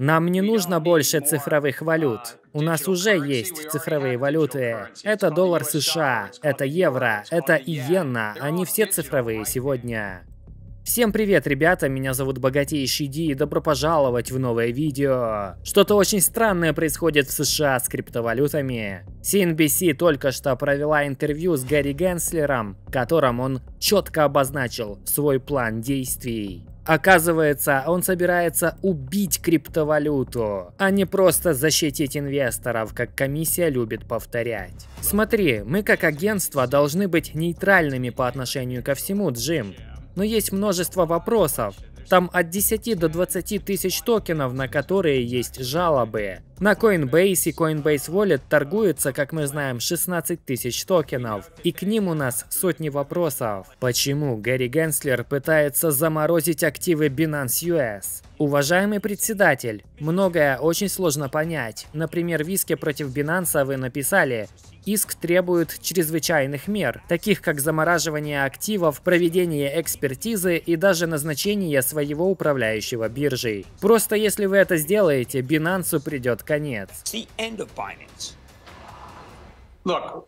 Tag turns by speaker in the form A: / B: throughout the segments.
A: Нам не нужно больше цифровых валют. У нас уже есть цифровые валюты. Это доллар США, это евро, это иена. Они все цифровые сегодня. Всем привет, ребята, меня зовут Богатейший Ди и добро пожаловать в новое видео. Что-то очень странное происходит в США с криптовалютами. CNBC только что провела интервью с Гарри Генслером, в котором он четко обозначил свой план действий. Оказывается, он собирается убить криптовалюту, а не просто защитить инвесторов, как комиссия любит повторять. Смотри, мы как агентство должны быть нейтральными по отношению ко всему, Джим. Но есть множество вопросов. Там от 10 до 20 тысяч токенов, на которые есть жалобы. На Coinbase и Coinbase Wallet торгуется, как мы знаем, 16 тысяч токенов. И к ним у нас сотни вопросов. Почему Гэри Генслер пытается заморозить активы Binance US? Уважаемый председатель, многое очень сложно понять. Например, в иске против Binance вы написали, иск требует чрезвычайных мер, таких как замораживание активов, проведение экспертизы и даже назначение своего управляющего биржей. Просто если вы это сделаете, Binance придет конец.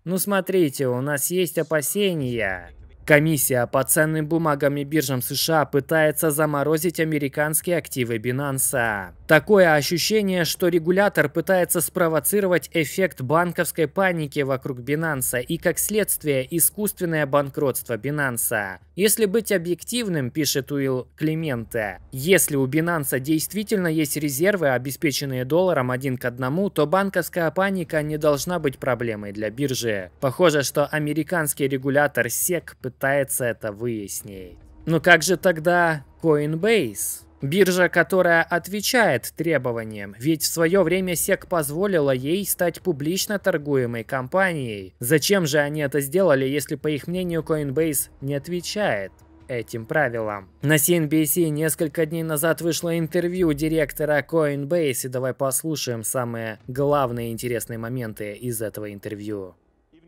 A: Ну смотрите, у нас есть опасения. Комиссия по ценным бумагам и биржам США пытается заморозить американские активы Binance. Такое ощущение, что регулятор пытается спровоцировать эффект банковской паники вокруг Binance и, как следствие, искусственное банкротство Binance. Если быть объективным, пишет Уилл Клименте, если у Binance действительно есть резервы, обеспеченные долларом один к одному, то банковская паника не должна быть проблемой для биржи. Похоже, что американский регулятор SEC пытается пытается это выяснить. Но как же тогда Coinbase? Биржа, которая отвечает требованиям, ведь в свое время SEC позволила ей стать публично торгуемой компанией. Зачем же они это сделали, если, по их мнению, Coinbase не отвечает? этим правилам. На CNBC несколько дней назад вышло интервью директора Coinbase, и давай послушаем самые главные интересные моменты из этого интервью.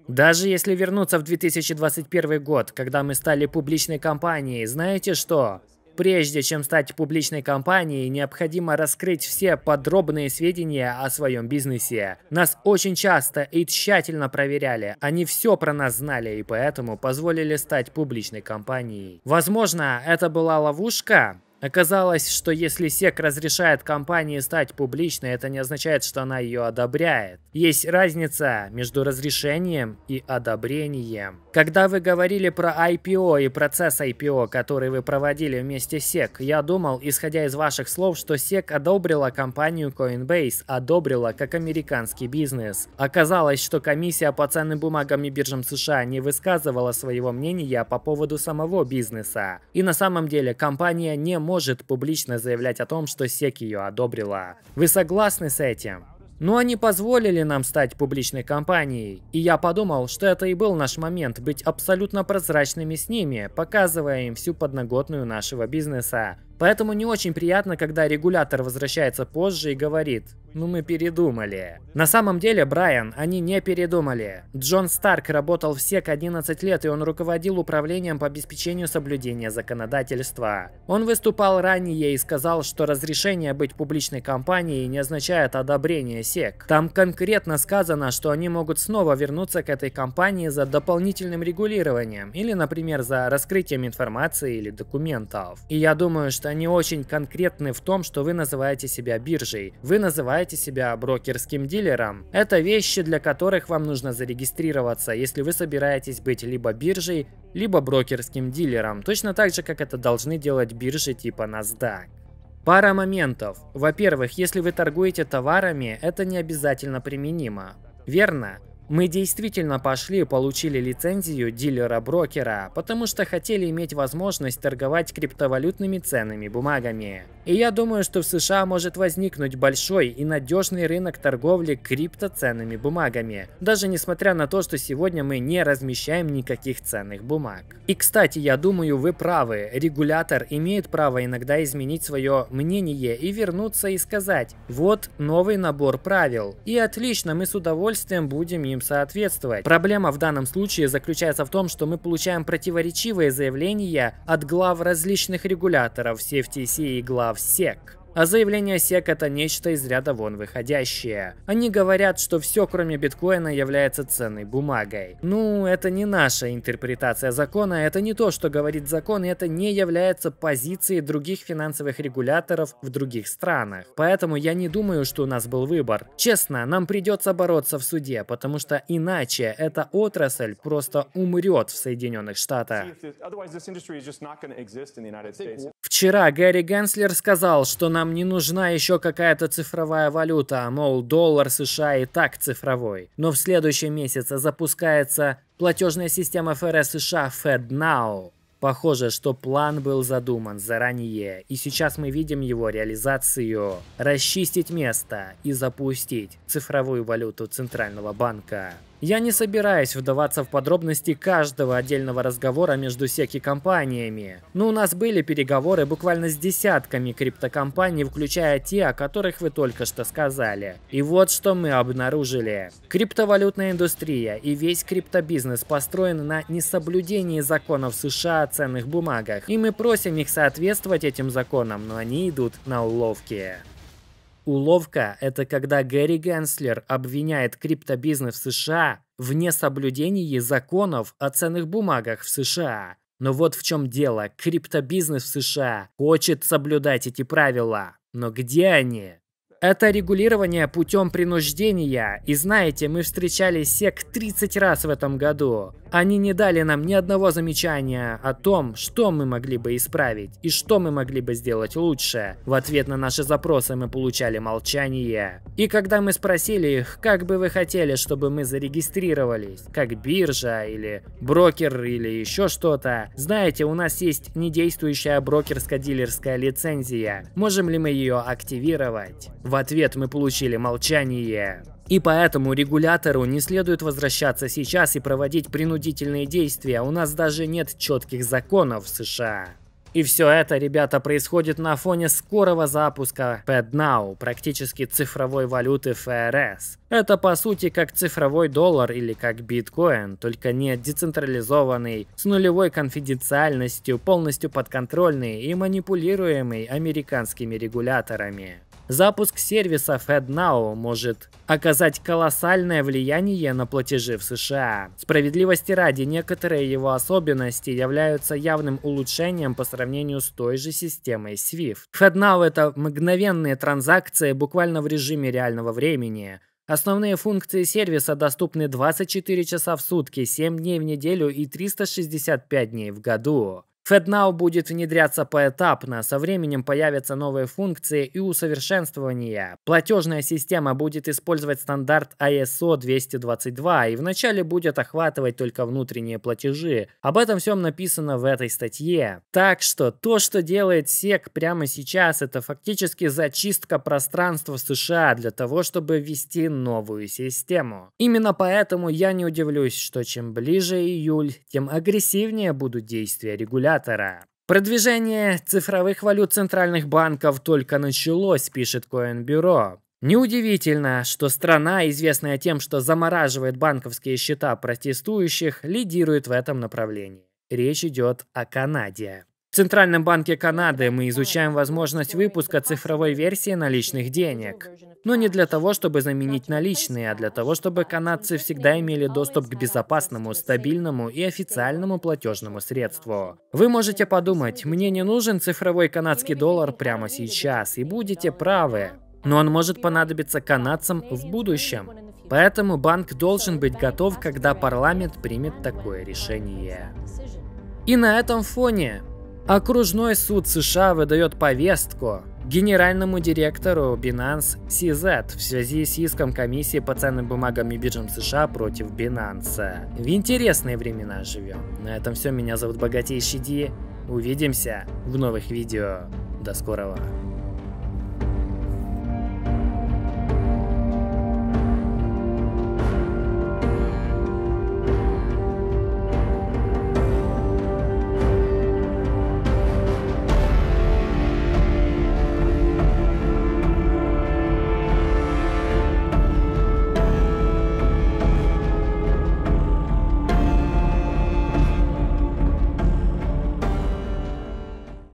A: Даже если вернуться в 2021 год, когда мы стали публичной компанией, знаете что? Прежде чем стать публичной компанией, необходимо раскрыть все подробные сведения о своем бизнесе. Нас очень часто и тщательно проверяли. Они все про нас знали и поэтому позволили стать публичной компанией. Возможно, это была ловушка? Оказалось, что если СЕК разрешает компании стать публичной, это не означает, что она ее одобряет. Есть разница между разрешением и одобрением. Когда вы говорили про IPO и процесс IPO, который вы проводили вместе с SEC, я думал, исходя из ваших слов, что SEC одобрила компанию Coinbase, одобрила как американский бизнес. Оказалось, что комиссия по ценным бумагам и биржам США не высказывала своего мнения по поводу самого бизнеса. И на самом деле компания не может публично заявлять о том, что SEC ее одобрила. Вы согласны с этим? Но они позволили нам стать публичной компанией, и я подумал, что это и был наш момент быть абсолютно прозрачными с ними, показывая им всю подноготную нашего бизнеса. Поэтому не очень приятно, когда регулятор возвращается позже и говорит «Ну мы передумали». На самом деле, Брайан, они не передумали. Джон Старк работал в СЕК 11 лет, и он руководил управлением по обеспечению соблюдения законодательства. Он выступал ранее и сказал, что разрешение быть публичной компанией не означает одобрение СЕК. Там конкретно сказано, что они могут снова вернуться к этой компании за дополнительным регулированием или, например, за раскрытием информации или документов. И я думаю, что что они очень конкретны в том, что вы называете себя биржей. Вы называете себя брокерским дилером. Это вещи, для которых вам нужно зарегистрироваться, если вы собираетесь быть либо биржей, либо брокерским дилером. Точно так же, как это должны делать биржи типа NASDAQ. Пара моментов. Во-первых, если вы торгуете товарами, это не обязательно применимо. Верно? Мы действительно пошли и получили лицензию дилера-брокера, потому что хотели иметь возможность торговать криптовалютными ценными бумагами. И я думаю, что в США может возникнуть большой и надежный рынок торговли криптоценными бумагами, даже несмотря на то, что сегодня мы не размещаем никаких ценных бумаг. И кстати, я думаю, вы правы, регулятор имеет право иногда изменить свое мнение и вернуться и сказать, вот новый набор правил, и отлично, мы с удовольствием будем им требованиям соответствовать. Проблема в данном случае заключается в том, что мы получаем противоречивые заявления от глав различных регуляторов CFTC и глав SEC. А заявление SEC это нечто из ряда вон выходящее. Они говорят, что все кроме биткоина является ценной бумагой. Ну, это не наша интерпретация закона, это не то, что говорит закон, и это не является позицией других финансовых регуляторов в других странах. Поэтому я не думаю, что у нас был выбор. Честно, нам придется бороться в суде, потому что иначе эта отрасль просто умрет в Соединенных Штатах. Вчера Гэри Генслер сказал, что нам нам не нужна еще какая-то цифровая валюта, мол, доллар США и так цифровой. Но в следующем месяце запускается платежная система ФРС США FedNow. Похоже, что план был задуман заранее, и сейчас мы видим его реализацию. Расчистить место и запустить цифровую валюту Центрального банка. Я не собираюсь вдаваться в подробности каждого отдельного разговора между секи-компаниями. Но у нас были переговоры буквально с десятками криптокомпаний, включая те, о которых вы только что сказали. И вот что мы обнаружили. Криптовалютная индустрия и весь криптобизнес построен на несоблюдении законов США о ценных бумагах. И мы просим их соответствовать этим законам, но они идут на уловки. Уловка – это когда Гэри Генслер обвиняет криптобизнес США в несоблюдении законов о ценных бумагах в США. Но вот в чем дело. Криптобизнес в США хочет соблюдать эти правила. Но где они? Это регулирование путем принуждения, и знаете, мы встречали сек 30 раз в этом году. Они не дали нам ни одного замечания о том, что мы могли бы исправить и что мы могли бы сделать лучше. В ответ на наши запросы мы получали молчание. И когда мы спросили их, как бы вы хотели, чтобы мы зарегистрировались, как биржа или брокер или еще что-то, знаете, у нас есть недействующая брокерско-дилерская лицензия, можем ли мы ее активировать? В ответ мы получили молчание. И поэтому регулятору не следует возвращаться сейчас и проводить принудительные действия, у нас даже нет четких законов в США. И все это, ребята, происходит на фоне скорого запуска FedNow, практически цифровой валюты ФРС. Это по сути как цифровой доллар или как биткоин, только не децентрализованный, с нулевой конфиденциальностью, полностью подконтрольный и манипулируемый американскими регуляторами. Запуск сервиса FedNow может оказать колоссальное влияние на платежи в США. Справедливости ради, некоторые его особенности являются явным улучшением по сравнению с той же системой SWIFT. FedNow — это мгновенные транзакции буквально в режиме реального времени. Основные функции сервиса доступны 24 часа в сутки, 7 дней в неделю и 365 дней в году. FedNow будет внедряться поэтапно, со временем появятся новые функции и усовершенствования. Платежная система будет использовать стандарт ISO 222 и вначале будет охватывать только внутренние платежи. Об этом всем написано в этой статье. Так что то, что делает SEC прямо сейчас, это фактически зачистка пространства США для того, чтобы ввести новую систему. Именно поэтому я не удивлюсь, что чем ближе июль, тем агрессивнее будут действия регуляторов регулятора. Продвижение цифровых валют центральных банков только началось, пишет Коинбюро. Неудивительно, что страна, известная тем, что замораживает банковские счета протестующих, лидирует в этом направлении. Речь идет о Канаде. В Центральном банке Канады мы изучаем возможность выпуска цифровой версии наличных денег. Но не для того, чтобы заменить наличные, а для того, чтобы канадцы всегда имели доступ к безопасному, стабильному и официальному платежному средству. Вы можете подумать, мне не нужен цифровой канадский доллар прямо сейчас, и будете правы. Но он может понадобиться канадцам в будущем. Поэтому банк должен быть готов, когда парламент примет такое решение. И на этом фоне Окружной суд США выдает повестку генеральному директору Binance CZ в связи с иском комиссии по ценным бумагам и биржам США против Binance. В интересные времена живем. На этом все. Меня зовут Богатейший Ди. Увидимся в новых видео. До скорого.